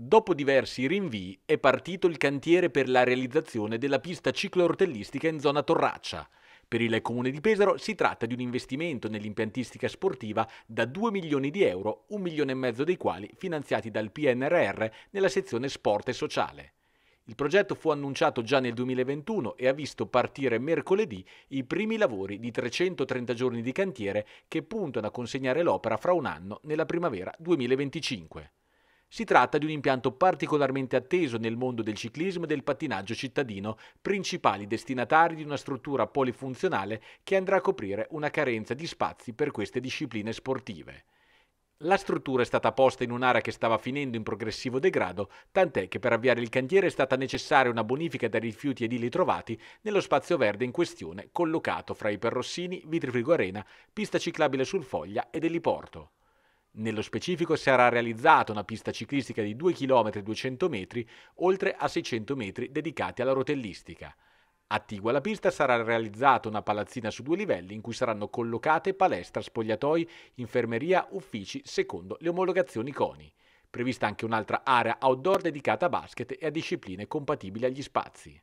Dopo diversi rinvii è partito il cantiere per la realizzazione della pista cicloortellistica in zona Torraccia. Per il comune di Pesaro si tratta di un investimento nell'impiantistica sportiva da 2 milioni di euro, un milione e mezzo dei quali finanziati dal PNRR nella sezione sport e sociale. Il progetto fu annunciato già nel 2021 e ha visto partire mercoledì i primi lavori di 330 giorni di cantiere che puntano a consegnare l'opera fra un anno nella primavera 2025. Si tratta di un impianto particolarmente atteso nel mondo del ciclismo e del pattinaggio cittadino, principali destinatari di una struttura polifunzionale che andrà a coprire una carenza di spazi per queste discipline sportive. La struttura è stata posta in un'area che stava finendo in progressivo degrado, tant'è che per avviare il cantiere è stata necessaria una bonifica dai rifiuti edili trovati nello spazio verde in questione, collocato fra i Perrossini, Vitrifrigo Arena, pista ciclabile sul Foglia ed Eliporto. Nello specifico sarà realizzata una pista ciclistica di 2 km e 200 metri, oltre a 600 metri dedicati alla rotellistica. Attigua alla pista sarà realizzata una palazzina su due livelli in cui saranno collocate palestra, spogliatoi, infermeria, uffici secondo le omologazioni CONI. Prevista anche un'altra area outdoor dedicata a basket e a discipline compatibili agli spazi.